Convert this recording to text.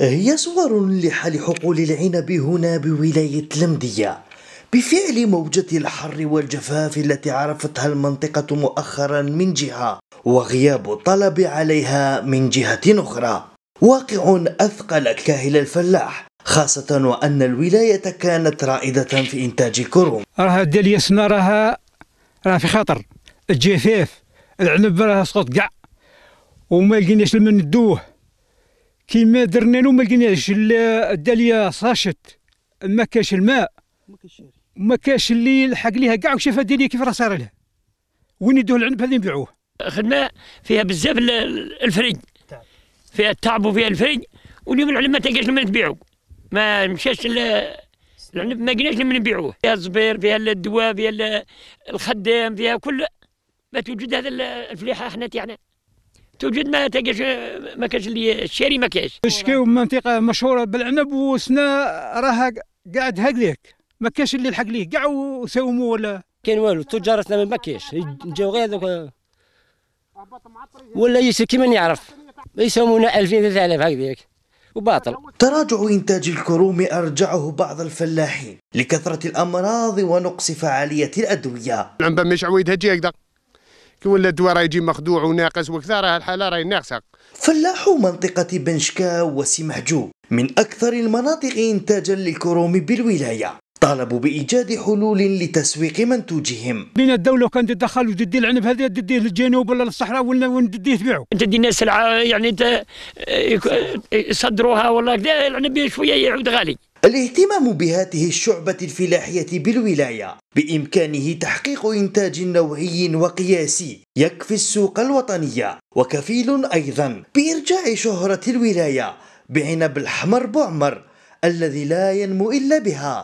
هي صور لحال حقول العنب هنا بولاية لمدية بفعل موجة الحر والجفاف التي عرفتها المنطقة مؤخرا من جهة وغياب الطلب عليها من جهة أخرى واقع أثقل كاهل الفلاح خاصة وأن الولاية كانت رائدة في إنتاج كروم راها ديال سنة راها راه في خطر الجفاف العنب راه سقط كاع وما لقيناش لمن ندوه كيما درنا له ما لقيناش الداليه صاشت ما كاش الماء ما كاش اللي لحق ليها كاع وشاف الدنيا كيف راه صار لها وين يدوه العنب هذه نبيعوه خدمه فيها بزاف الفريج طيب. فيها التعب وفيها الفريج واليوم العنب ما تلقاش لمن تبيعو ما مشاش العنب ما لقيناش لمن نبيعوه فيها الزبير فيها الدواء فيها الخدام فيها كل ما توجد هذا الفليحه احنا تاعنا توجد ما تلقاش ما كانش اللي الشاري ما كاش نشكيو منطقه مشهوره بالعنب وسنا راها قاعد هكذاك ما كاش اللي لحق ليه كاع وساوموا ولا كاين والو تجارتنا ما كاش جاو غير هذوك ولا يسر كيما يعرف يساومونا 2000 3000 هكذاك وباطل تراجع إنتاج الكروم أرجعه بعض الفلاحين لكثرة الأمراض ونقص فعالية الأدوية العنبة مش عويد هجي هكذا كي ولا الدواء راه يجي مخدوع وناقص وكذا راه الحاله راهي ناقصه فلاحو منطقة بنشكا وسي محجوب من أكثر المناطق إنتاجا للكروم بالولاية طالبوا بإيجاد حلول لتسويق منتوجهم بين الدولة كانت تدخل وتدي العنب هذا تديه للجنوب ولا للصحراء ولا تدي تديه تبيعه تدي الناس سلعة يعني يصدروها ولا كذا العنب شوية يعود غالي الاهتمام بهذه الشعبة الفلاحية بالولاية بإمكانه تحقيق إنتاج نوعي وقياسي يكفي السوق الوطنية وكفيل أيضا بإرجاع شهرة الولاية بعنب الحمر بعمر الذي لا ينمو إلا بها